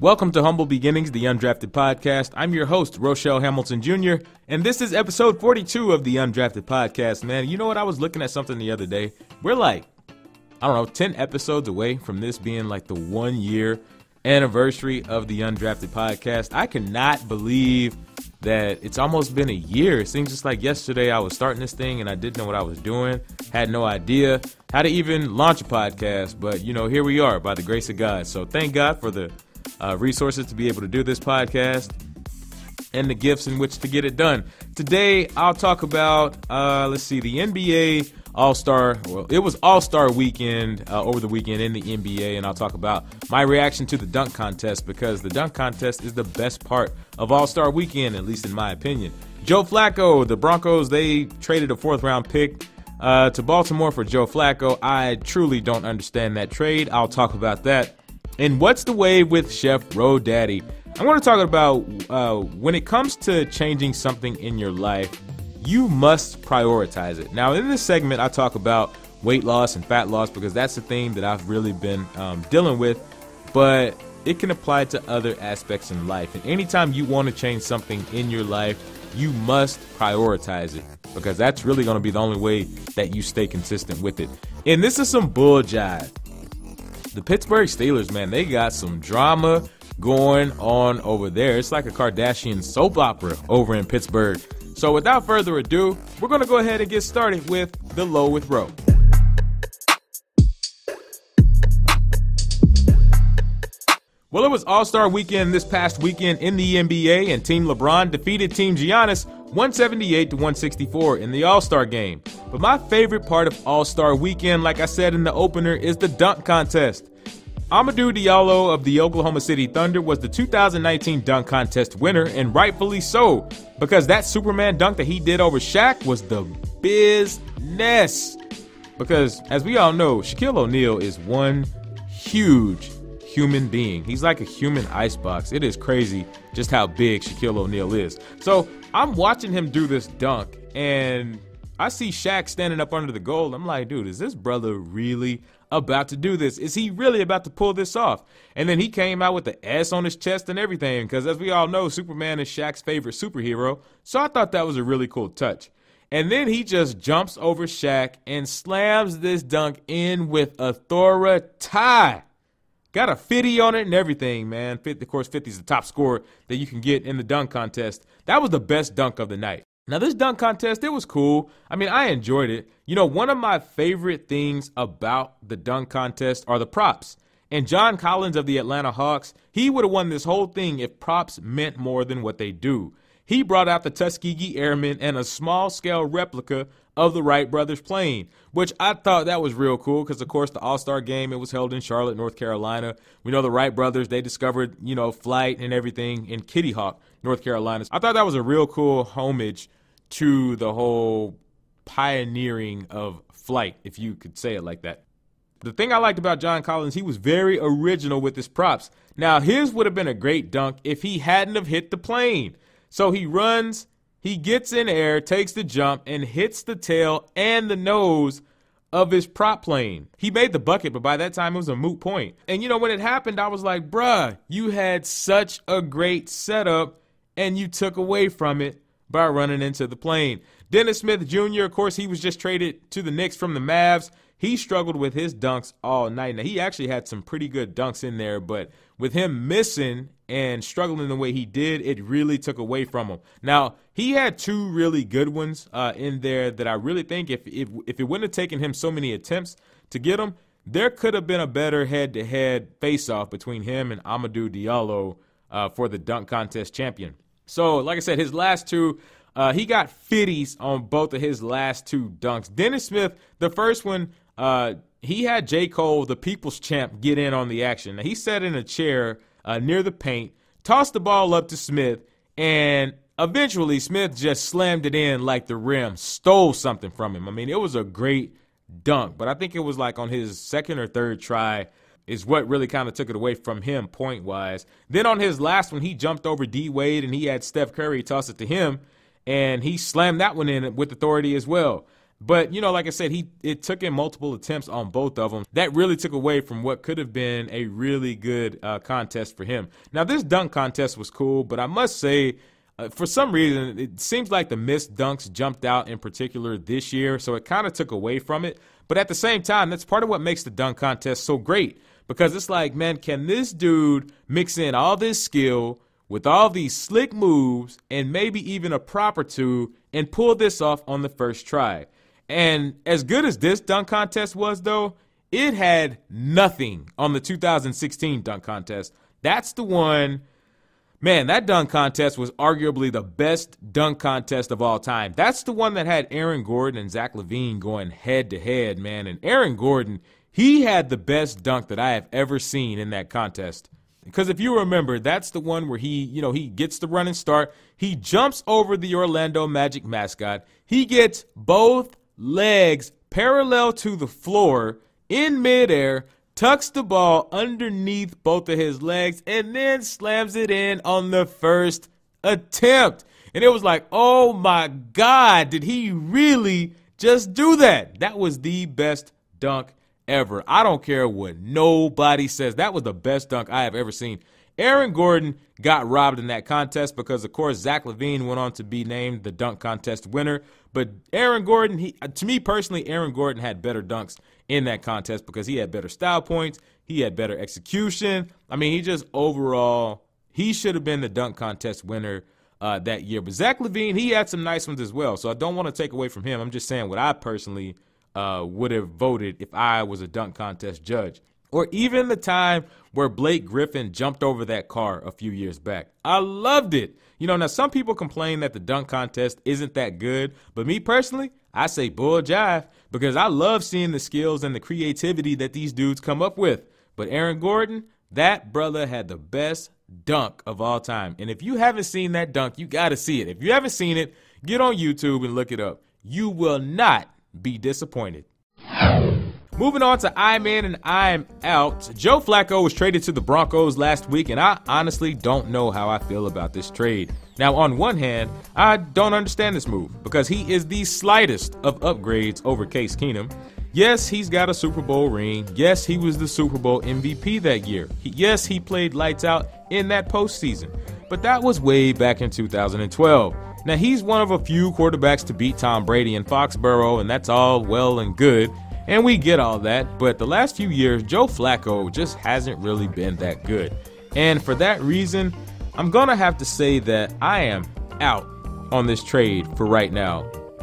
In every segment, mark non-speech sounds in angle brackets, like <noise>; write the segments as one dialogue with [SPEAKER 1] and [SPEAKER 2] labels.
[SPEAKER 1] Welcome to Humble Beginnings, the Undrafted Podcast. I'm your host, Rochelle Hamilton Jr., and this is episode 42 of the Undrafted Podcast. Man, you know what? I was looking at something the other day. We're like, I don't know, 10 episodes away from this being like the one year anniversary of the Undrafted Podcast. I cannot believe that it's almost been a year. It seems just like yesterday I was starting this thing and I didn't know what I was doing, had no idea how to even launch a podcast. But, you know, here we are by the grace of God. So thank God for the uh, resources to be able to do this podcast, and the gifts in which to get it done. Today, I'll talk about, uh, let's see, the NBA All Star. Well, it was All Star weekend uh, over the weekend in the NBA, and I'll talk about my reaction to the dunk contest because the dunk contest is the best part of All Star weekend, at least in my opinion. Joe Flacco, the Broncos, they traded a fourth round pick. Uh, to Baltimore for Joe Flacco. I truly don't understand that trade. I'll talk about that and what's the way with Chef Roe Daddy? I want to talk about uh, when it comes to changing something in your life, you must prioritize it. Now, in this segment, I talk about weight loss and fat loss because that's the theme that I've really been um, dealing with, but it can apply to other aspects in life. And anytime you want to change something in your life, you must prioritize it because that's really going to be the only way that you stay consistent with it. And this is some bull jive. The Pittsburgh Steelers, man, they got some drama going on over there. It's like a Kardashian soap opera over in Pittsburgh. So without further ado, we're going to go ahead and get started with The Low with Roe. Well, it was All Star weekend this past weekend in the NBA, and Team LeBron defeated Team Giannis 178 to 164 in the All Star game. But my favorite part of All Star weekend, like I said in the opener, is the dunk contest. Amadou Diallo of the Oklahoma City Thunder was the 2019 dunk contest winner, and rightfully so, because that Superman dunk that he did over Shaq was the business. Because, as we all know, Shaquille O'Neal is one huge human being. He's like a human icebox. It is crazy just how big Shaquille O'Neal is. So I'm watching him do this dunk, and I see Shaq standing up under the goal. I'm like, dude, is this brother really about to do this? Is he really about to pull this off? And then he came out with the S on his chest and everything, because as we all know, Superman is Shaq's favorite superhero. So I thought that was a really cool touch. And then he just jumps over Shaq and slams this dunk in with a tie. Got a 50 on it and everything, man. 50, of course, 50 is the top score that you can get in the dunk contest. That was the best dunk of the night. Now, this dunk contest, it was cool. I mean, I enjoyed it. You know, one of my favorite things about the dunk contest are the props. And John Collins of the Atlanta Hawks, he would have won this whole thing if props meant more than what they do. He brought out the Tuskegee Airmen and a small scale replica of the Wright brothers playing, which I thought that was real cool because, of course, the All Star game, it was held in Charlotte, North Carolina. We know the Wright brothers, they discovered, you know, flight and everything in Kitty Hawk, North Carolina. I thought that was a real cool homage to the whole pioneering of flight, if you could say it like that. The thing I liked about John Collins, he was very original with his props. Now, his would have been a great dunk if he hadn't have hit the plane. So he runs, he gets in air, takes the jump, and hits the tail and the nose of his prop plane. He made the bucket, but by that time it was a moot point. And you know, when it happened, I was like, bruh, you had such a great setup and you took away from it by running into the plane. Dennis Smith Jr., of course, he was just traded to the Knicks from the Mavs. He struggled with his dunks all night. Now, he actually had some pretty good dunks in there, but with him missing and struggling the way he did, it really took away from him. Now he had two really good ones uh, in there that I really think if, if if it wouldn't have taken him so many attempts to get him, there could have been a better head-to-head face-off between him and Amadou Diallo uh, for the dunk contest champion. So like I said, his last two. Uh, he got 50s on both of his last two dunks. Dennis Smith, the first one, uh, he had J. Cole, the people's champ, get in on the action. Now, he sat in a chair uh, near the paint, tossed the ball up to Smith, and eventually Smith just slammed it in like the rim, stole something from him. I mean, it was a great dunk, but I think it was like on his second or third try is what really kind of took it away from him point wise. Then on his last one, he jumped over D Wade and he had Steph Curry toss it to him, and he slammed that one in with authority as well. But you know, like I said, he it took him multiple attempts on both of them. That really took away from what could have been a really good uh, contest for him. Now this dunk contest was cool, but I must say. Uh, for some reason, it seems like the missed dunks jumped out in particular this year, so it kind of took away from it. But at the same time, that's part of what makes the dunk contest so great because it's like, man, can this dude mix in all this skill with all these slick moves and maybe even a prop or two and pull this off on the first try? And as good as this dunk contest was, though, it had nothing on the 2016 dunk contest. That's the one. Man, that dunk contest was arguably the best dunk contest of all time. That's the one that had Aaron Gordon and Zach Levine going head to head, man. And Aaron Gordon, he had the best dunk that I have ever seen in that contest. Because if you remember, that's the one where he, you know, he gets the running start. He jumps over the Orlando Magic mascot. He gets both legs parallel to the floor in midair, tucks the ball underneath both of his legs, and then slams it in on the first attempt. And it was like, oh my God, did he really just do that? That was the best dunk ever. I don't care what nobody says. That was the best dunk I have ever seen. Aaron Gordon got robbed in that contest because, of course, Zach Levine went on to be named the dunk contest winner. But Aaron Gordon, he, to me personally, Aaron Gordon had better dunks in that contest because he had better style points, he had better execution. I mean, he just overall, he should have been the dunk contest winner uh, that year. But Zach Levine, he had some nice ones as well. So I don't want to take away from him. I'm just saying what I personally uh, would have voted if I was a dunk contest judge. Or even the time where Blake Griffin jumped over that car a few years back. I loved it. You know, now some people complain that the dunk contest isn't that good, but me personally, I say bull jive because I love seeing the skills and the creativity that these dudes come up with. But Aaron Gordon, that brother had the best dunk of all time. And if you haven't seen that dunk, you got to see it. If you haven't seen it, get on YouTube and look it up. You will not be disappointed. Moving on to I'm in and I'm out. Joe Flacco was traded to the Broncos last week, and I honestly don't know how I feel about this trade. Now, on one hand, I don't understand this move because he is the slightest of upgrades over Case Keenum. Yes, he's got a Super Bowl ring. Yes, he was the Super Bowl MVP that year. yes, he played lights out in that postseason. But that was way back in 2012. Now, he's one of a few quarterbacks to beat Tom Brady in Foxborough, and that's all well and good and we get all that, but the last few years, Joe Flacco just hasn't really been that good. And for that reason, I'm gonna have to say that I am out on this trade for right now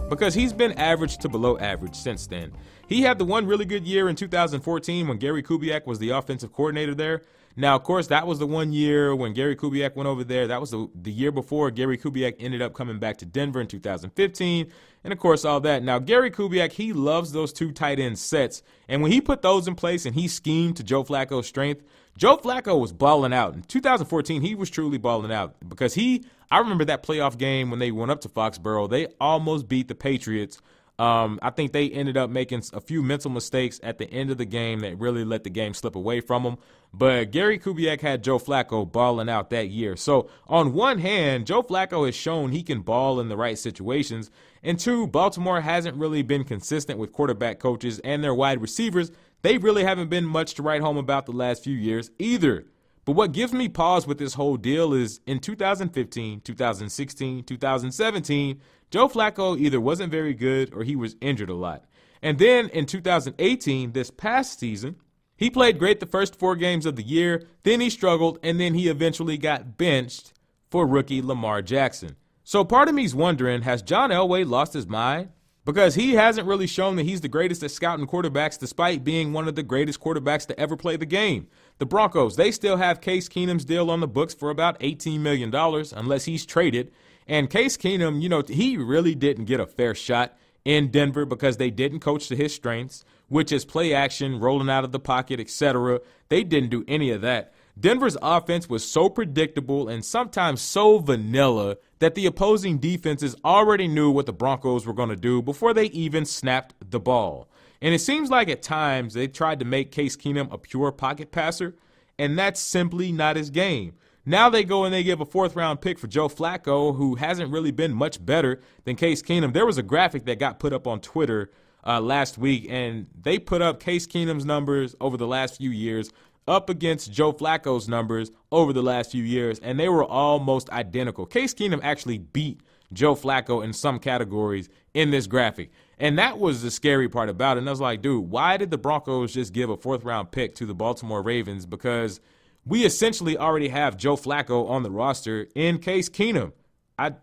[SPEAKER 1] because he's been average to below average since then. He had the one really good year in 2014 when Gary Kubiak was the offensive coordinator there. Now, of course, that was the one year when Gary Kubiak went over there. That was the, the year before Gary Kubiak ended up coming back to Denver in 2015. And of course, all that. Now, Gary Kubiak, he loves those two tight end sets. And when he put those in place and he schemed to Joe Flacco's strength, Joe Flacco was balling out. In 2014, he was truly balling out because he, I remember that playoff game when they went up to Foxborough. They almost beat the Patriots um, I think they ended up making a few mental mistakes at the end of the game that really let the game slip away from them. But Gary Kubiak had Joe Flacco balling out that year. So, on one hand, Joe Flacco has shown he can ball in the right situations. And two, Baltimore hasn't really been consistent with quarterback coaches and their wide receivers. They really haven't been much to write home about the last few years either. But what gives me pause with this whole deal is in 2015, 2016, 2017, Joe Flacco either wasn't very good or he was injured a lot. And then in 2018, this past season, he played great the first four games of the year, then he struggled, and then he eventually got benched for rookie Lamar Jackson. So part of me's wondering has John Elway lost his mind? Because he hasn't really shown that he's the greatest at scouting quarterbacks despite being one of the greatest quarterbacks to ever play the game. The Broncos, they still have Case Keenum's deal on the books for about $18 million unless he's traded. And Case Keenum, you know, he really didn't get a fair shot in Denver because they didn't coach to his strengths, which is play action, rolling out of the pocket, etc. They didn't do any of that. Denver's offense was so predictable and sometimes so vanilla that the opposing defenses already knew what the Broncos were going to do before they even snapped the ball. And it seems like at times they tried to make Case Keenum a pure pocket passer, and that's simply not his game. Now they go and they give a fourth round pick for Joe Flacco, who hasn't really been much better than Case Keenum. There was a graphic that got put up on Twitter uh, last week, and they put up Case Keenum's numbers over the last few years up against Joe Flacco's numbers over the last few years, and they were almost identical. Case Keenum actually beat Joe Flacco in some categories in this graphic. And that was the scary part about it. And I was like, dude, why did the Broncos just give a fourth round pick to the Baltimore Ravens? Because we essentially already have Joe Flacco on the roster in case Keenum. I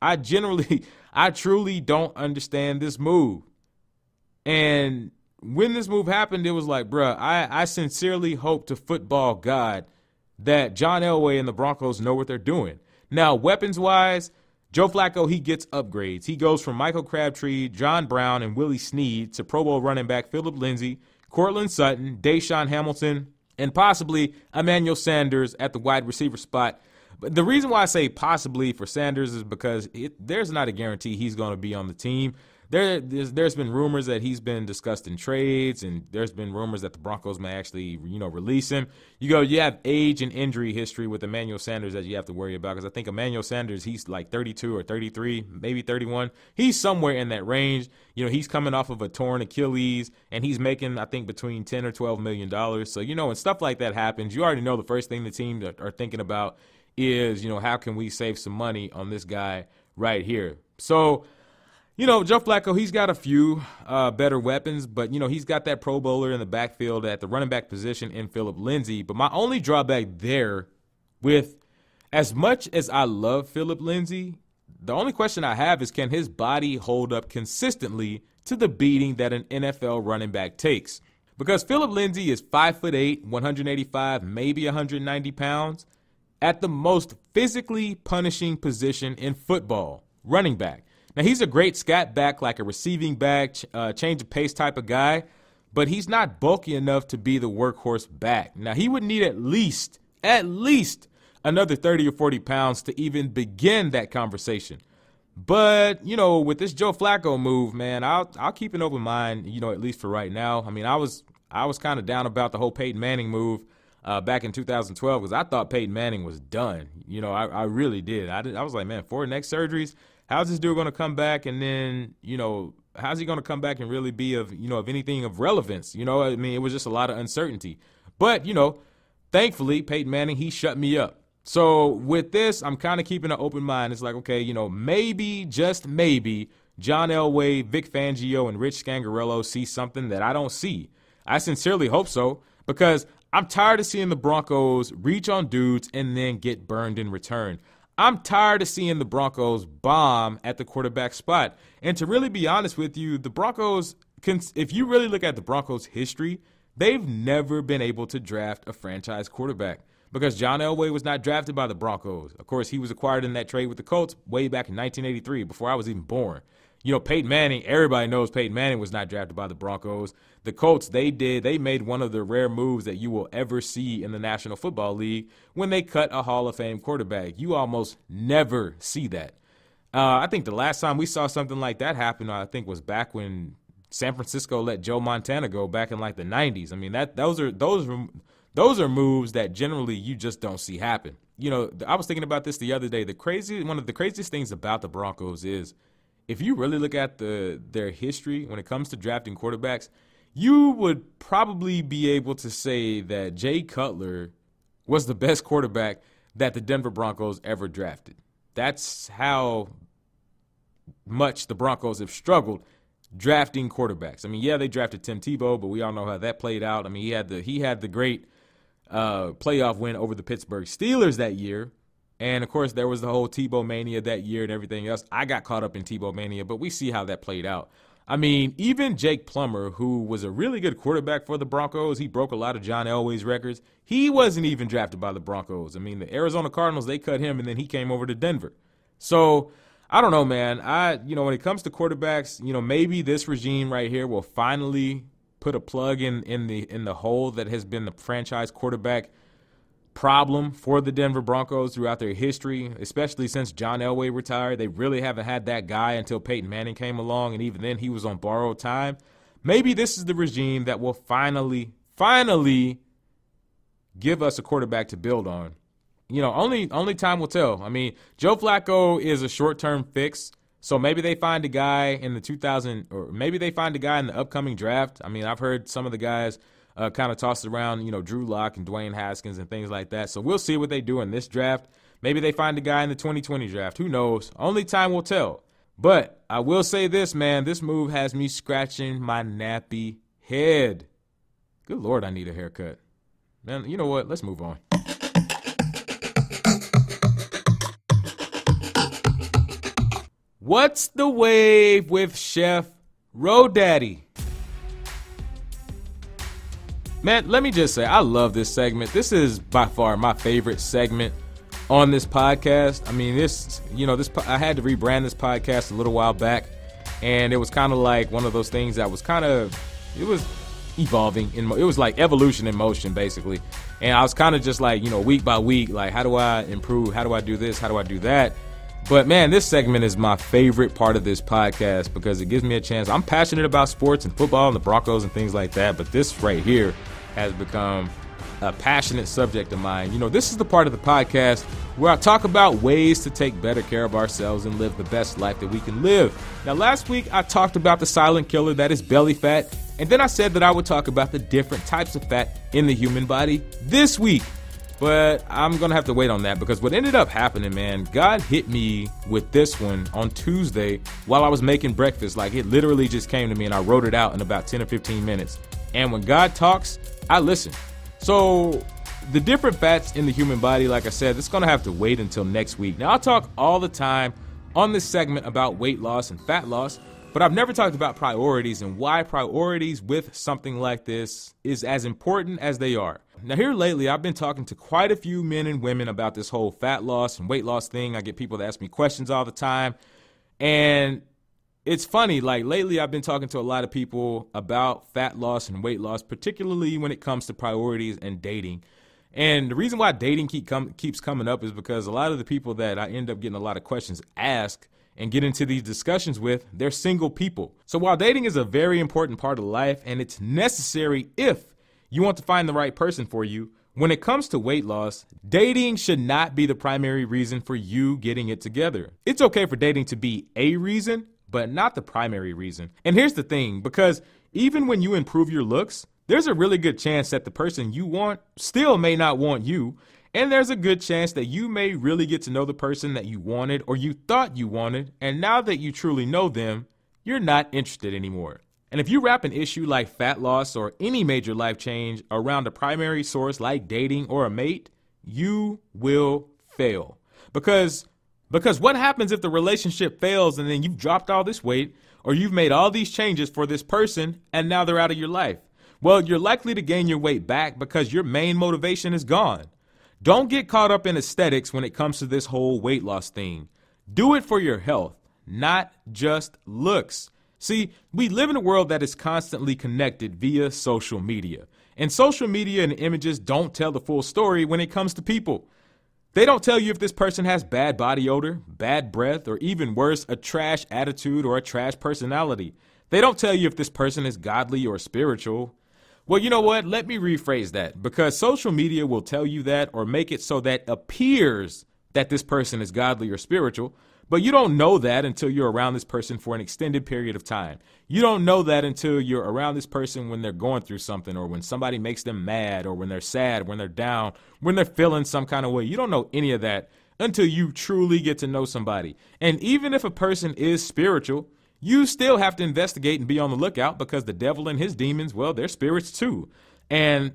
[SPEAKER 1] I generally <laughs> I truly don't understand this move. And when this move happened, it was like, bruh, I, I sincerely hope to football God that John Elway and the Broncos know what they're doing. Now, weapons wise, Joe Flacco, he gets upgrades. He goes from Michael Crabtree, John Brown, and Willie Snead to Pro Bowl running back Philip Lindsay, Cortland Sutton, Deshaun Hamilton, and possibly Emmanuel Sanders at the wide receiver spot. But the reason why I say possibly for Sanders is because it, there's not a guarantee he's going to be on the team there there's, there's been rumors that he's been discussed in trades, and there's been rumors that the Broncos may actually you know release him. You go, you have age and injury history with Emmanuel Sanders that you have to worry about because I think Emmanuel Sanders he's like 32 or 33, maybe 31. He's somewhere in that range. You know, he's coming off of a torn Achilles, and he's making I think between 10 or 12 million dollars. So you know, when stuff like that happens, you already know the first thing the team are, are thinking about is you know how can we save some money on this guy right here. So you know, Jeff Flacco, he's got a few uh, better weapons, but, you know, he's got that pro bowler in the backfield at the running back position in Philip Lindsay. But my only drawback there with as much as I love Philip Lindsay, the only question I have is can his body hold up consistently to the beating that an NFL running back takes? Because Philip Lindsay is 5'8, 185, maybe 190 pounds, at the most physically punishing position in football, running back. Now, he's a great scat back, like a receiving back, uh, change of pace type of guy, but he's not bulky enough to be the workhorse back. Now, he would need at least, at least another 30 or 40 pounds to even begin that conversation. But, you know, with this Joe Flacco move, man, I'll I'll keep an open mind, you know, at least for right now. I mean, I was I was kind of down about the whole Peyton Manning move uh, back in 2012 because I thought Peyton Manning was done. You know, I, I really did. I, did. I was like, man, four neck surgeries, how's this dude going to come back and then you know how's he going to come back and really be of you know of anything of relevance you know i mean it was just a lot of uncertainty but you know thankfully peyton manning he shut me up so with this i'm kind of keeping an open mind it's like okay you know maybe just maybe john elway vic fangio and rich scangarello see something that i don't see i sincerely hope so because i'm tired of seeing the broncos reach on dudes and then get burned in return I'm tired of seeing the Broncos bomb at the quarterback spot. And to really be honest with you, the Broncos, if you really look at the Broncos' history, they've never been able to draft a franchise quarterback because John Elway was not drafted by the Broncos. Of course, he was acquired in that trade with the Colts way back in 1983 before I was even born. You know, Peyton Manning, everybody knows Peyton Manning was not drafted by the Broncos. The Colts, they did, they made one of the rare moves that you will ever see in the National Football League when they cut a Hall of Fame quarterback. You almost never see that. Uh, I think the last time we saw something like that happen, I think, was back when San Francisco let Joe Montana go back in like the 90s. I mean, that those are those those are moves that generally you just don't see happen. You know, I was thinking about this the other day. The crazy one of the craziest things about the Broncos is – if you really look at the their history when it comes to drafting quarterbacks, you would probably be able to say that Jay Cutler was the best quarterback that the Denver Broncos ever drafted. That's how much the Broncos have struggled drafting quarterbacks. I mean, yeah, they drafted Tim Tebow, but we all know how that played out. I mean, he had the he had the great uh, playoff win over the Pittsburgh Steelers that year, and of course, there was the whole Tebow mania that year and everything else. I got caught up in Tebow mania, but we see how that played out. I mean, even Jake Plummer, who was a really good quarterback for the Broncos, he broke a lot of John Elway's records. He wasn't even drafted by the Broncos. I mean, the Arizona Cardinals, they cut him and then he came over to Denver. So, I don't know, man. I, you know, when it comes to quarterbacks, you know, maybe this regime right here will finally put a plug in in the in the hole that has been the franchise quarterback problem for the Denver Broncos throughout their history, especially since John Elway retired. They really haven't had that guy until Peyton Manning came along, and even then he was on borrowed time. Maybe this is the regime that will finally, finally give us a quarterback to build on. You know, only only time will tell. I mean, Joe Flacco is a short term fix. So maybe they find a guy in the 2000, or maybe they find a guy in the upcoming draft. I mean, I've heard some of the guys uh, kind of tossed around, you know, Drew Lock and Dwayne Haskins and things like that. So we'll see what they do in this draft. Maybe they find a guy in the 2020 draft. Who knows? Only time will tell. But I will say this, man, this move has me scratching my nappy head. Good Lord, I need a haircut. Man, you know what? Let's move on. What's the wave with Chef Rodaddy? Man, let me just say, I love this segment. This is by far my favorite segment on this podcast. I mean, this, you know, this I had to rebrand this podcast a little while back, and it was kind of like one of those things that was kind of, it was evolving in it was like evolution in motion basically and i was kind of just like you know week by week like how do i improve how do i do this how do i do that but man, this segment is my favorite part of this podcast because it gives me a chance. I'm passionate about sports and football and the Broncos and things like that, but this right here has become a passionate subject of mine. You know, this is the part of the podcast where I talk about ways to take better care of ourselves and live the best life that we can live. Now, last week I talked about the silent killer that is belly fat, and then I said that I would talk about the different types of fat in the human body this week. But I'm gonna have to wait on that because what ended up happening, man, God hit me with this one on Tuesday while I was making breakfast. Like it literally just came to me and I wrote it out in about 10 or 15 minutes. And when God talks, I listen. So the different fats in the human body, like I said, it's gonna have to wait until next week. Now I talk all the time on this segment about weight loss and fat loss, but I've never talked about priorities and why priorities with something like this is as important as they are. Now, here lately, I've been talking to quite a few men and women about this whole fat loss and weight loss thing. I get people that ask me questions all the time. And it's funny, like lately, I've been talking to a lot of people about fat loss and weight loss, particularly when it comes to priorities and dating. And the reason why dating keep com- keeps coming up is because a lot of the people that I end up getting a lot of questions asked and get into these discussions with, they're single people. So while dating is a very important part of life and it's necessary if you want to find the right person for you, when it comes to weight loss, dating should not be the primary reason for you getting it together. It's okay for dating to be a reason, but not the primary reason. And here's the thing because even when you improve your looks, there's a really good chance that the person you want still may not want you and there's a good chance that you may really get to know the person that you wanted or you thought you wanted, and now that you truly know them, you're not interested anymore. And if you wrap an issue like fat loss or any major life change around a primary source like dating or a mate, you will fail. Because because what happens if the relationship fails and then you've dropped all this weight or you've made all these changes for this person and now they're out of your life? Well, you're likely to gain your weight back because your main motivation is gone. Don't get caught up in aesthetics when it comes to this whole weight loss thing. Do it for your health, not just looks. See, we live in a world that is constantly connected via social media. And social media and images don't tell the full story when it comes to people. They don't tell you if this person has bad body odor, bad breath, or even worse, a trash attitude or a trash personality. They don't tell you if this person is godly or spiritual, well, you know what? Let me rephrase that because social media will tell you that or make it so that appears that this person is godly or spiritual, but you don't know that until you're around this person for an extended period of time. You don't know that until you're around this person when they're going through something or when somebody makes them mad or when they're sad, when they're down, when they're feeling some kind of way. You don't know any of that until you truly get to know somebody. And even if a person is spiritual, you still have to investigate and be on the lookout because the devil and his demons, well, they're spirits too. And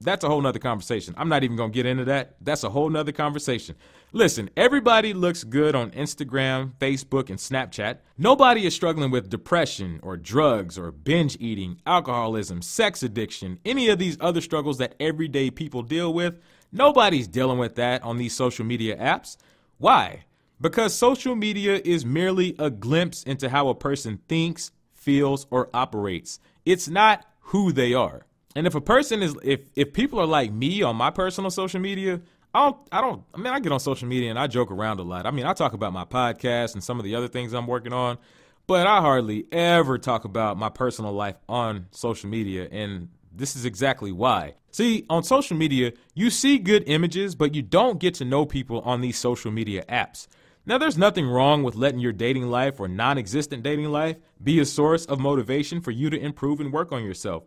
[SPEAKER 1] that's a whole nother conversation. I'm not even gonna get into that. That's a whole nother conversation. Listen, everybody looks good on Instagram, Facebook, and Snapchat. Nobody is struggling with depression or drugs or binge eating, alcoholism, sex addiction, any of these other struggles that everyday people deal with. Nobody's dealing with that on these social media apps. Why? Because social media is merely a glimpse into how a person thinks, feels, or operates. It's not who they are. And if a person is if if people are like me on my personal social media, I don't I don't I mean I get on social media and I joke around a lot. I mean, I talk about my podcast and some of the other things I'm working on, but I hardly ever talk about my personal life on social media and this is exactly why. See, on social media, you see good images, but you don't get to know people on these social media apps. Now, there's nothing wrong with letting your dating life or non existent dating life be a source of motivation for you to improve and work on yourself,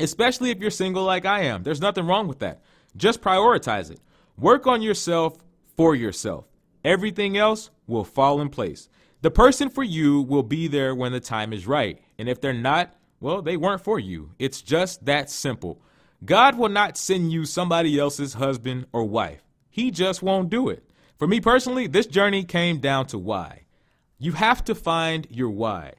[SPEAKER 1] especially if you're single like I am. There's nothing wrong with that. Just prioritize it. Work on yourself for yourself. Everything else will fall in place. The person for you will be there when the time is right. And if they're not, well, they weren't for you. It's just that simple. God will not send you somebody else's husband or wife, He just won't do it. For me personally, this journey came down to why. You have to find your why.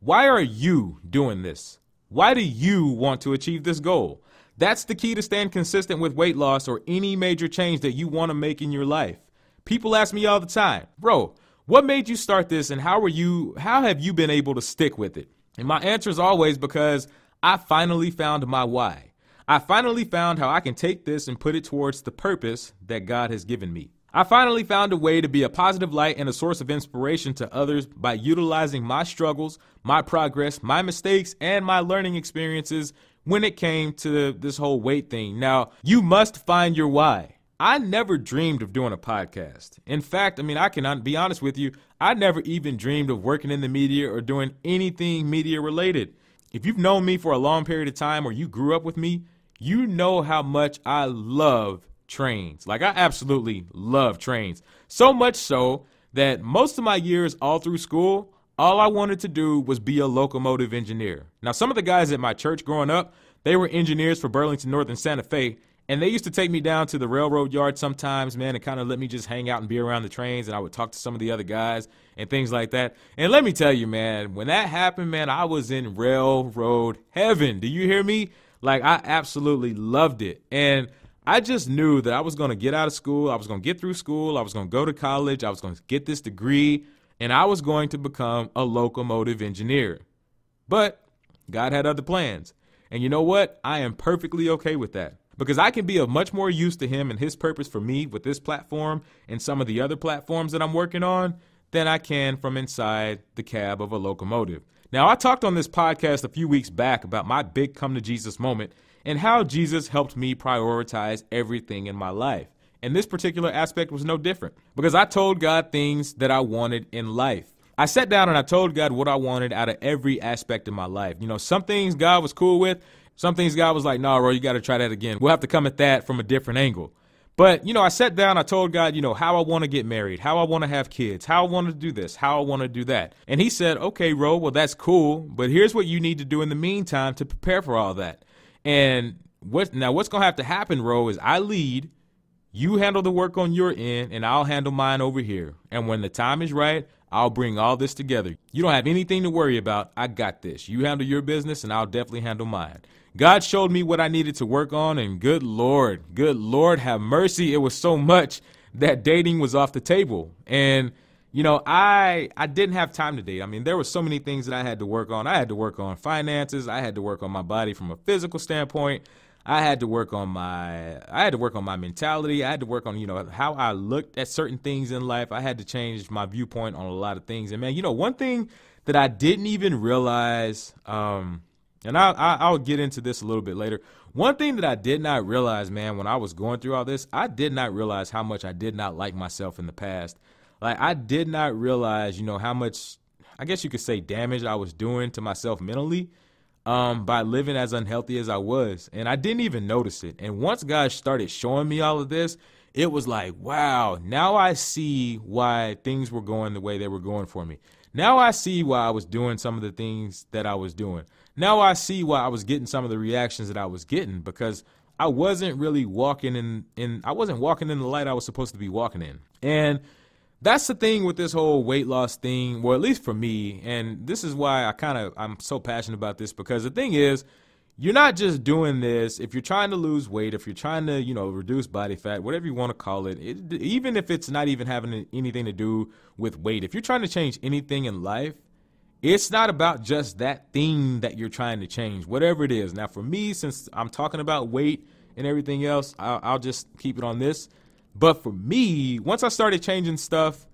[SPEAKER 1] Why are you doing this? Why do you want to achieve this goal? That's the key to staying consistent with weight loss or any major change that you want to make in your life. People ask me all the time, bro, what made you start this and how are you how have you been able to stick with it? And my answer is always because I finally found my why. I finally found how I can take this and put it towards the purpose that God has given me. I finally found a way to be a positive light and a source of inspiration to others by utilizing my struggles, my progress, my mistakes, and my learning experiences when it came to this whole weight thing. Now, you must find your why. I never dreamed of doing a podcast. In fact, I mean, I can be honest with you, I never even dreamed of working in the media or doing anything media related. If you've known me for a long period of time or you grew up with me, you know how much I love trains. Like, I absolutely love trains. So much so that most of my years all through school, all I wanted to do was be a locomotive engineer. Now, some of the guys at my church growing up, they were engineers for Burlington Northern Santa Fe, and they used to take me down to the railroad yard sometimes, man, and kind of let me just hang out and be around the trains, and I would talk to some of the other guys and things like that. And let me tell you, man, when that happened, man, I was in railroad heaven. Do you hear me? Like, I absolutely loved it. And I just knew that I was going to get out of school, I was going to get through school, I was going to go to college, I was going to get this degree, and I was going to become a locomotive engineer. But God had other plans. And you know what? I am perfectly okay with that because I can be of much more use to him and his purpose for me with this platform and some of the other platforms that I'm working on than I can from inside the cab of a locomotive. Now, I talked on this podcast a few weeks back about my big come to Jesus moment and how Jesus helped me prioritize everything in my life. And this particular aspect was no different because I told God things that I wanted in life. I sat down and I told God what I wanted out of every aspect of my life. You know, some things God was cool with, some things God was like, nah, bro, you got to try that again. We'll have to come at that from a different angle. But, you know, I sat down, I told God, you know, how I want to get married, how I want to have kids, how I want to do this, how I want to do that. And he said, okay, Ro, well, that's cool, but here's what you need to do in the meantime to prepare for all that. And what now what's gonna have to happen, Ro, is I lead, you handle the work on your end, and I'll handle mine over here. And when the time is right, I'll bring all this together. You don't have anything to worry about. I got this. You handle your business, and I'll definitely handle mine. God showed me what I needed to work on, and good Lord, good Lord, have mercy. It was so much that dating was off the table. And you know, I I didn't have time today. I mean, there were so many things that I had to work on. I had to work on finances. I had to work on my body from a physical standpoint. I had to work on my I had to work on my mentality. I had to work on, you know, how I looked at certain things in life. I had to change my viewpoint on a lot of things. And man, you know, one thing that I didn't even realize um and I, I I'll get into this a little bit later. One thing that I did not realize, man, when I was going through all this, I did not realize how much I did not like myself in the past like I did not realize, you know, how much I guess you could say damage I was doing to myself mentally um, by living as unhealthy as I was. And I didn't even notice it. And once God started showing me all of this, it was like, wow, now I see why things were going the way they were going for me. Now I see why I was doing some of the things that I was doing. Now I see why I was getting some of the reactions that I was getting because I wasn't really walking in in I wasn't walking in the light I was supposed to be walking in. And that's the thing with this whole weight loss thing, well, at least for me, and this is why I kind of I'm so passionate about this because the thing is, you're not just doing this if you're trying to lose weight, if you're trying to you know reduce body fat, whatever you want to call it, it even if it's not even having anything to do with weight, if you're trying to change anything in life, it's not about just that thing that you're trying to change, whatever it is. Now, for me, since I'm talking about weight and everything else, I'll, I'll just keep it on this but for me, once I started changing stuff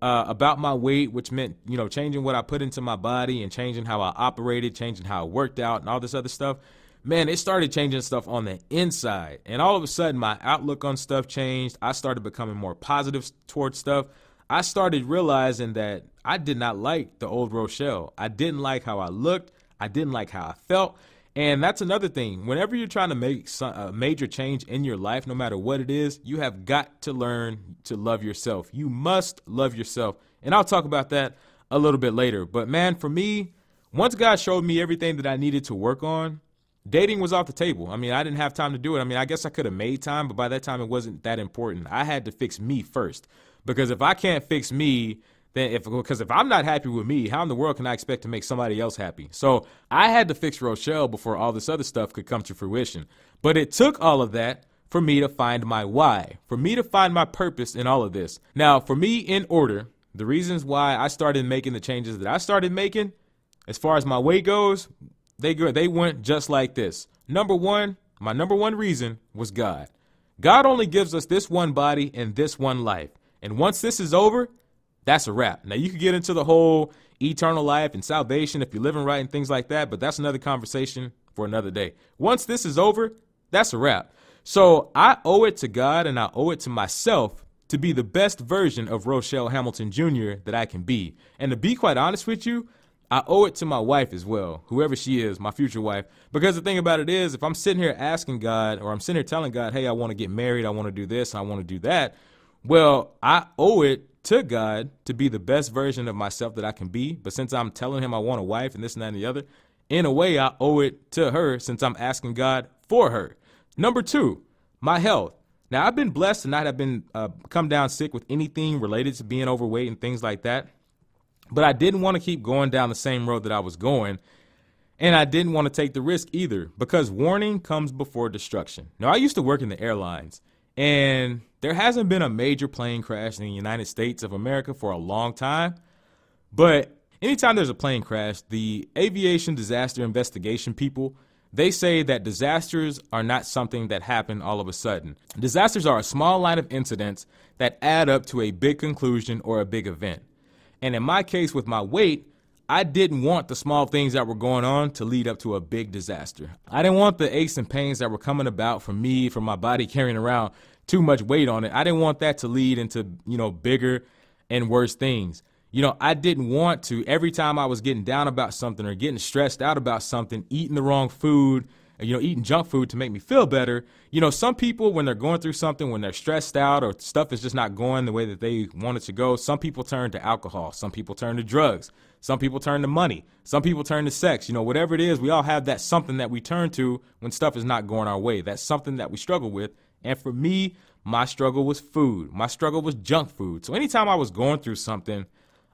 [SPEAKER 1] uh, about my weight, which meant, you know, changing what I put into my body and changing how I operated, changing how I worked out and all this other stuff, man, it started changing stuff on the inside. And all of a sudden, my outlook on stuff changed. I started becoming more positive towards stuff. I started realizing that I did not like the old Rochelle. I didn't like how I looked. I didn't like how I felt. And that's another thing. Whenever you're trying to make some, a uh, major change in your life, no matter what it is, you have got to learn to love yourself. You must love yourself. And I'll talk about that a little bit later. But man, for me, once God showed me everything that I needed to work on, dating was off the table. I mean, I didn't have time to do it. I mean, I guess I could have made time, but by that time, it wasn't that important. I had to fix me first. Because if I can't fix me, then if because if I'm not happy with me, how in the world can I expect to make somebody else happy? So I had to fix Rochelle before all this other stuff could come to fruition. But it took all of that for me to find my why, for me to find my purpose in all of this. Now, for me, in order, the reasons why I started making the changes that I started making, as far as my weight goes, they go, they went just like this. Number one, my number one reason was God. God only gives us this one body and this one life. And once this is over, that's a wrap. Now, you could get into the whole eternal life and salvation if you're living right and things like that, but that's another conversation for another day. Once this is over, that's a wrap. So I owe it to God and I owe it to myself to be the best version of Rochelle Hamilton Jr. that I can be. And to be quite honest with you, I owe it to my wife as well, whoever she is, my future wife. Because the thing about it is, if I'm sitting here asking God or I'm sitting here telling God, hey, I want to get married, I want to do this, I want to do that well, I owe it to God to be the best version of myself that I can be. But since I'm telling him I want a wife and this and that and the other, in a way, I owe it to her since I'm asking God for her. Number two, my health. Now, I've been blessed to not have been uh, come down sick with anything related to being overweight and things like that. But I didn't want to keep going down the same road that I was going. And I didn't want to take the risk either because warning comes before destruction. Now, I used to work in the airlines and there hasn't been a major plane crash in the United States of America for a long time, but anytime there's a plane crash, the aviation disaster investigation people they say that disasters are not something that happen all of a sudden. Disasters are a small line of incidents that add up to a big conclusion or a big event. And in my case, with my weight, I didn't want the small things that were going on to lead up to a big disaster. I didn't want the aches and pains that were coming about for me, from my body carrying around too much weight on it. I didn't want that to lead into, you know, bigger and worse things. You know, I didn't want to, every time I was getting down about something or getting stressed out about something, eating the wrong food, you know, eating junk food to make me feel better. You know, some people, when they're going through something, when they're stressed out or stuff is just not going the way that they want it to go, some people turn to alcohol, some people turn to drugs, some people turn to money, some people turn to sex. You know, whatever it is, we all have that something that we turn to when stuff is not going our way. That's something that we struggle with and for me, my struggle was food. My struggle was junk food. So anytime I was going through something,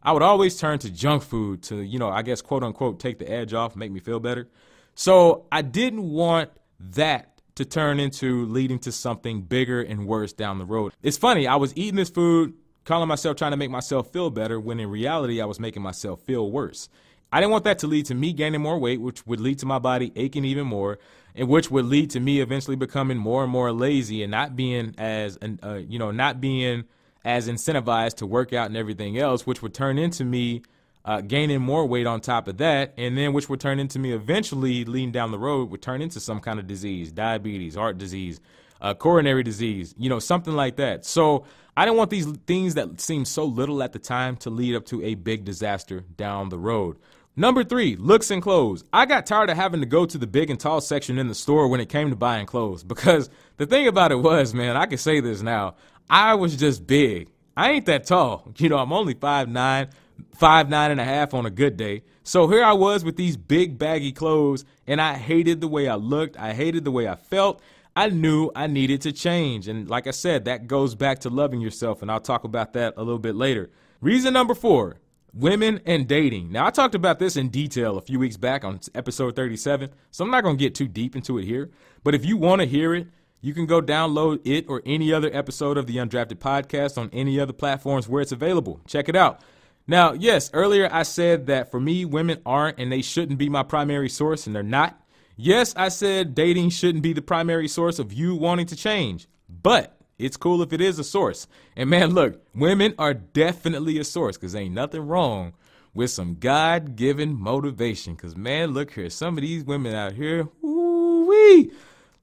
[SPEAKER 1] I would always turn to junk food to, you know, I guess quote unquote take the edge off, make me feel better. So I didn't want that to turn into leading to something bigger and worse down the road. It's funny, I was eating this food, calling myself trying to make myself feel better, when in reality, I was making myself feel worse. I didn't want that to lead to me gaining more weight, which would lead to my body aching even more and which would lead to me eventually becoming more and more lazy and not being as uh, you know not being as incentivized to work out and everything else, which would turn into me uh, gaining more weight on top of that, and then which would turn into me eventually leading down the road would turn into some kind of disease, diabetes, heart disease, uh, coronary disease, you know, something like that. So I didn't want these things that seemed so little at the time to lead up to a big disaster down the road. Number three, looks and clothes. I got tired of having to go to the big and tall section in the store when it came to buying clothes because the thing about it was, man, I can say this now. I was just big. I ain't that tall. You know, I'm only 5'9, 5'9 on a good day. So here I was with these big baggy clothes and I hated the way I looked. I hated the way I felt. I knew I needed to change. And like I said, that goes back to loving yourself. And I'll talk about that a little bit later. Reason number four Women and dating. Now, I talked about this in detail a few weeks back on episode 37, so I'm not going to get too deep into it here. But if you want to hear it, you can go download it or any other episode of the Undrafted Podcast on any other platforms where it's available. Check it out. Now, yes, earlier I said that for me, women aren't and they shouldn't be my primary source, and they're not. Yes, I said dating shouldn't be the primary source of you wanting to change, but it's cool if it is a source. And man, look, women are definitely a source because ain't nothing wrong with some God given motivation. Because man, look here, some of these women out here, ooh wee.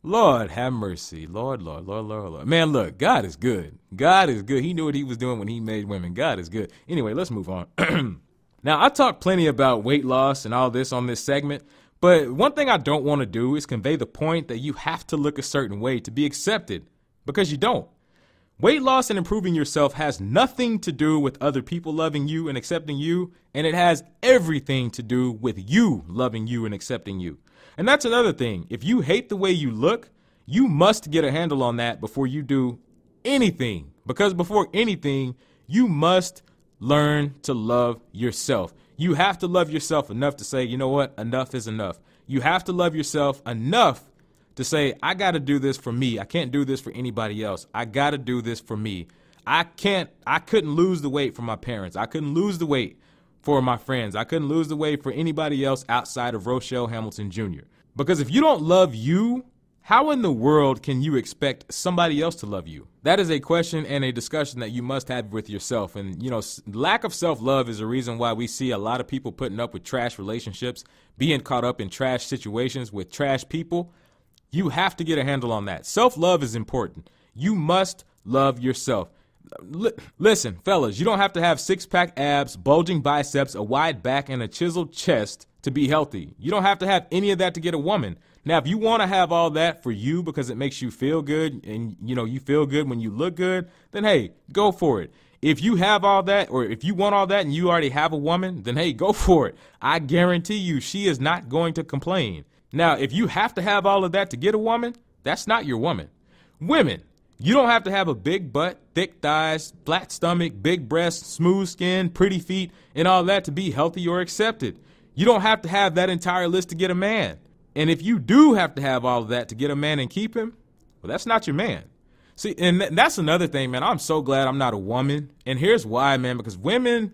[SPEAKER 1] Lord have mercy. Lord, Lord, Lord, Lord, Lord. Man, look, God is good. God is good. He knew what he was doing when he made women. God is good. Anyway, let's move on. <clears throat> now, I talked plenty about weight loss and all this on this segment, but one thing I don't want to do is convey the point that you have to look a certain way to be accepted because you don't. Weight loss and improving yourself has nothing to do with other people loving you and accepting you, and it has everything to do with you loving you and accepting you. And that's another thing. If you hate the way you look, you must get a handle on that before you do anything. Because before anything, you must learn to love yourself. You have to love yourself enough to say, you know what, enough is enough. You have to love yourself enough to say, I got to do this for me. I can't do this for anybody else. I got to do this for me. I can't, I couldn't lose the weight for my parents. I couldn't lose the weight for my friends. I couldn't lose the weight for anybody else outside of Rochelle Hamilton Jr. Because if you don't love you, how in the world can you expect somebody else to love you? That is a question and a discussion that you must have with yourself. And, you know, lack of self love is a reason why we see a lot of people putting up with trash relationships, being caught up in trash situations with trash people. You have to get a handle on that. Self love is important. You must love yourself. L- listen, fellas, you don't have to have six pack abs, bulging biceps, a wide back, and a chiseled chest to be healthy. You don't have to have any of that to get a woman. Now, if you want to have all that for you because it makes you feel good and you know you feel good when you look good, then hey, go for it. If you have all that or if you want all that and you already have a woman, then hey, go for it. I guarantee you she is not going to complain. Now, if you have to have all of that to get a woman, that's not your woman. Women, you don't have to have a big butt, thick thighs, flat stomach, big breasts, smooth skin, pretty feet, and all that to be healthy or accepted. You don't have to have that entire list to get a man. And if you do have to have all of that to get a man and keep him, well, that's not your man. See, and th- that's another thing, man. I'm so glad I'm not a woman. And here's why, man, because women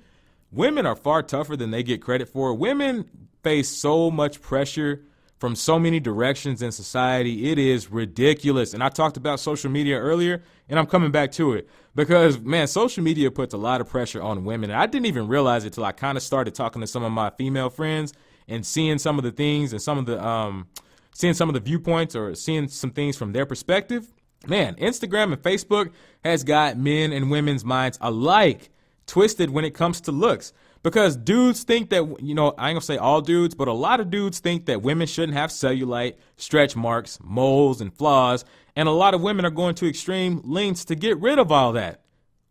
[SPEAKER 1] women are far tougher than they get credit for. Women face so much pressure from so many directions in society. It is ridiculous. And I talked about social media earlier, and I'm coming back to it because, man, social media puts a lot of pressure on women. And I didn't even realize it till I kind of started talking to some of my female friends and seeing some of the things and some of the, um, seeing some of the viewpoints or seeing some things from their perspective. Man, Instagram and Facebook has got men and women's minds alike twisted when it comes to looks because dudes think that you know i ain't gonna say all dudes but a lot of dudes think that women shouldn't have cellulite stretch marks moles and flaws and a lot of women are going to extreme lengths to get rid of all that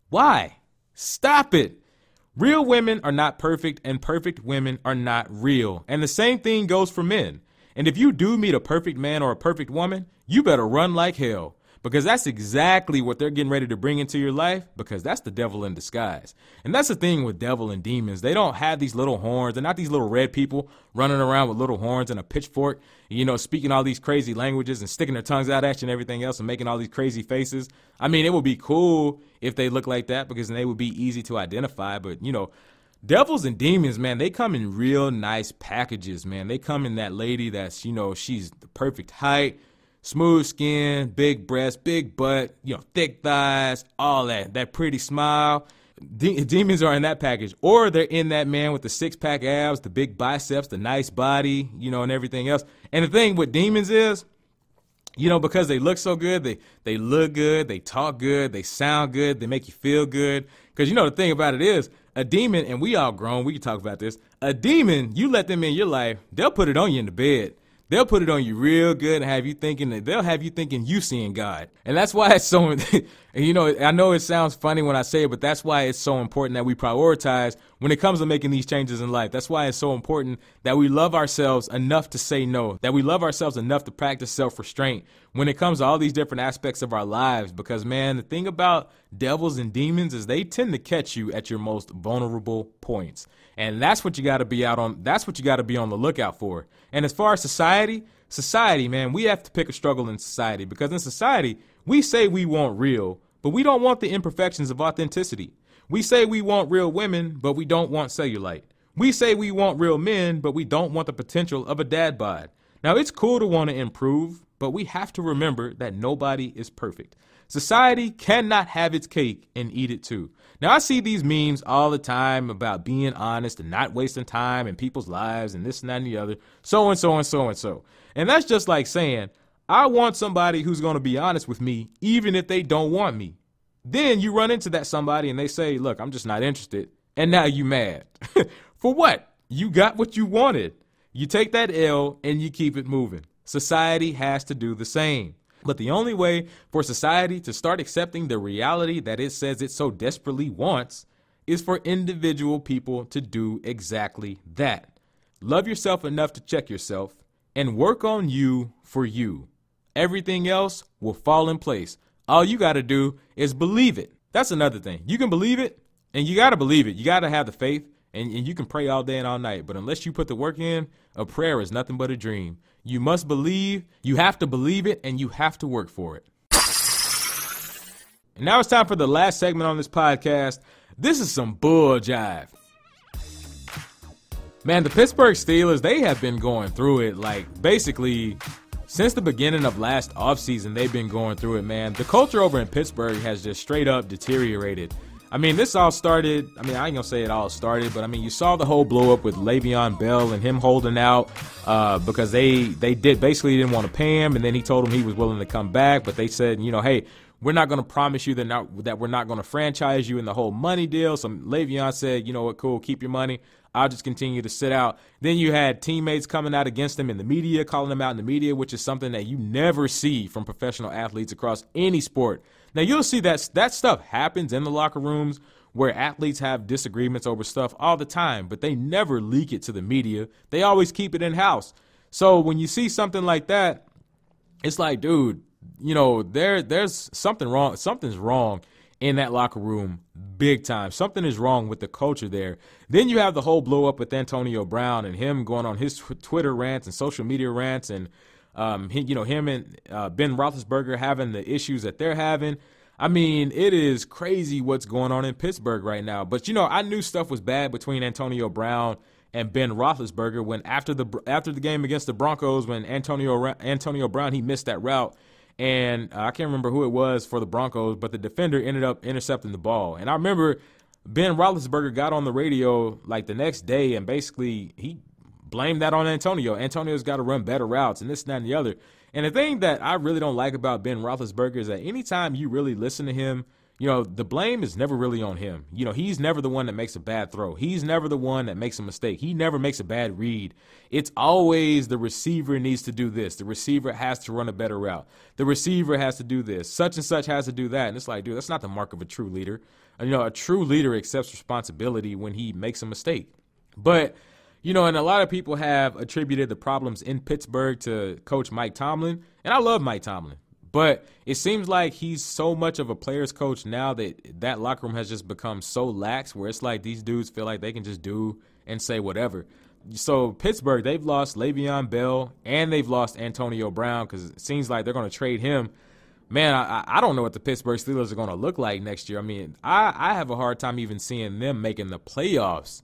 [SPEAKER 1] why stop it real women are not perfect and perfect women are not real and the same thing goes for men and if you do meet a perfect man or a perfect woman you better run like hell because that's exactly what they're getting ready to bring into your life because that's the devil in disguise. And that's the thing with devil and demons. They don't have these little horns. They're not these little red people running around with little horns and a pitchfork, you know, speaking all these crazy languages and sticking their tongues out at you and everything else and making all these crazy faces. I mean, it would be cool if they looked like that because they would be easy to identify, but you know, devils and demons, man, they come in real nice packages, man. They come in that lady that's, you know, she's the perfect height Smooth skin, big breasts, big butt, you know, thick thighs, all that. That pretty smile. De- demons are in that package, or they're in that man with the six pack abs, the big biceps, the nice body, you know, and everything else. And the thing with demons is, you know, because they look so good, they they look good, they talk good, they sound good, they make you feel good. Because you know the thing about it is, a demon, and we all grown, we can talk about this. A demon, you let them in your life, they'll put it on you in the bed they'll put it on you real good and have you thinking that they'll have you thinking you seeing God. And that's why it's so, <laughs> you know, I know it sounds funny when I say it, but that's why it's so important that we prioritize when it comes to making these changes in life. That's why it's so important that we love ourselves enough to say no, that we love ourselves enough to practice self restraint when it comes to all these different aspects of our lives. Because, man, the thing about devils and demons is they tend to catch you at your most vulnerable points. And that's what you got to be out on. That's what you got to be on the lookout for. And as far as society, society, man, we have to pick a struggle in society because in society, we say we want real, but we don't want the imperfections of authenticity. We say we want real women, but we don't want cellulite. We say we want real men, but we don't want the potential of a dad bod. Now, it's cool to want to improve, but we have to remember that nobody is perfect. Society cannot have its cake and eat it too. Now, I see these memes all the time about being honest and not wasting time in people's lives and this and that and the other, so and so and so and so. And that's just like saying, I want somebody who's going to be honest with me, even if they don't want me. Then you run into that somebody and they say, Look, I'm just not interested. And now you mad. <laughs> For what? You got what you wanted. You take that L and you keep it moving. Society has to do the same. But the only way for society to start accepting the reality that it says it so desperately wants is for individual people to do exactly that. Love yourself enough to check yourself and work on you for you. Everything else will fall in place. All you got to do is believe it. That's another thing. You can believe it, and you got to believe it. You got to have the faith, and, and you can pray all day and all night. But unless you put the work in, a prayer is nothing but a dream. You must believe, you have to believe it, and you have to work for it. And now it's time for the last segment on this podcast. This is some bull jive. Man, the Pittsburgh Steelers, they have been going through it. Like, basically, since the beginning of last offseason, they've been going through it, man. The culture over in Pittsburgh has just straight up deteriorated. I mean, this all started. I mean, I ain't gonna say it all started, but I mean, you saw the whole blow up with Le'Veon Bell and him holding out uh, because they they did basically didn't want to pay him, and then he told him he was willing to come back, but they said, you know, hey, we're not going to promise you that not that we're not going to franchise you in the whole money deal. So Le'Veon said, you know what, cool, keep your money. I'll just continue to sit out. Then you had teammates coming out against him in the media, calling him out in the media, which is something that you never see from professional athletes across any sport. Now you'll see that that stuff happens in the locker rooms where athletes have disagreements over stuff all the time, but they never leak it to the media. They always keep it in house. So when you see something like that, it's like, dude, you know, there there's something wrong. Something's wrong in that locker room big time. Something is wrong with the culture there. Then you have the whole blow up with Antonio Brown and him going on his Twitter rants and social media rants and um, he, you know him and uh, Ben Roethlisberger having the issues that they're having. I mean, it is crazy what's going on in Pittsburgh right now. But you know, I knew stuff was bad between Antonio Brown and Ben Roethlisberger when after the after the game against the Broncos, when Antonio Antonio Brown he missed that route and I can't remember who it was for the Broncos, but the defender ended up intercepting the ball. And I remember Ben Roethlisberger got on the radio like the next day, and basically he blamed that on Antonio. Antonio's got to run better routes, and this, and that, and the other. And the thing that I really don't like about Ben Roethlisberger is that anytime you really listen to him – you know, the blame is never really on him. You know, he's never the one that makes a bad throw. He's never the one that makes a mistake. He never makes a bad read. It's always the receiver needs to do this. The receiver has to run a better route. The receiver has to do this. Such and such has to do that. And it's like, dude, that's not the mark of a true leader. You know, a true leader accepts responsibility when he makes a mistake. But, you know, and a lot of people have attributed the problems in Pittsburgh to coach Mike Tomlin. And I love Mike Tomlin. But it seems like he's so much of a player's coach now that that locker room has just become so lax where it's like these dudes feel like they can just do and say whatever. So Pittsburgh, they've lost Le'Veon Bell and they've lost Antonio Brown because it seems like they're going to trade him. Man, I, I don't know what the Pittsburgh Steelers are going to look like next year. I mean, I, I have a hard time even seeing them making the playoffs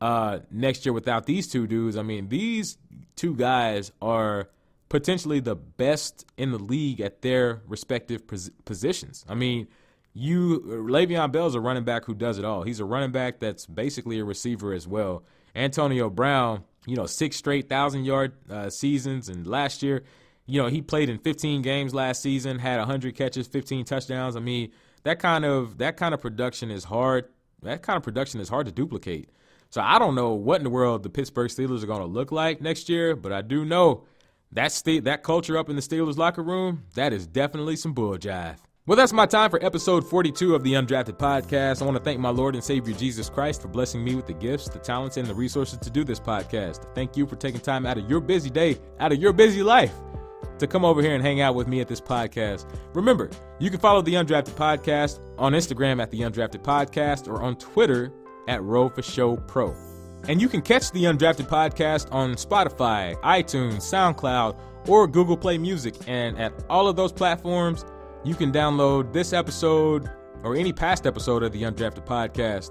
[SPEAKER 1] uh, next year without these two dudes. I mean, these two guys are – potentially the best in the league at their respective pos- positions. I mean, you Le'Veon is a running back who does it all. He's a running back that's basically a receiver as well. Antonio Brown, you know, six straight thousand yard uh, seasons, and last year, you know, he played in 15 games last season, had 100 catches, 15 touchdowns. I mean, that kind of that kind of production is hard. That kind of production is hard to duplicate. So I don't know what in the world the Pittsburgh Steelers are going to look like next year, but I do know that, st- that culture up in the Steelers locker room, that is definitely some bull jive. Well, that's my time for episode 42 of the Undrafted Podcast. I want to thank my Lord and Savior Jesus Christ for blessing me with the gifts, the talents, and the resources to do this podcast. Thank you for taking time out of your busy day, out of your busy life, to come over here and hang out with me at this podcast. Remember, you can follow the Undrafted Podcast on Instagram at the Undrafted Podcast or on Twitter at Row for Show Pro. And you can catch the Undrafted podcast on Spotify, iTunes, SoundCloud, or Google Play Music. And at all of those platforms, you can download this episode or any past episode of the Undrafted podcast.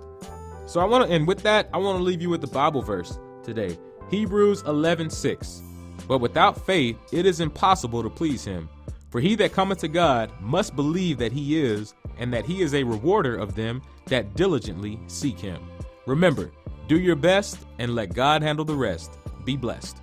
[SPEAKER 1] So I want to, and with that, I want to leave you with the Bible verse today Hebrews 11 6. But without faith, it is impossible to please him. For he that cometh to God must believe that he is, and that he is a rewarder of them that diligently seek him. Remember, do your best and let God handle the rest. Be blessed.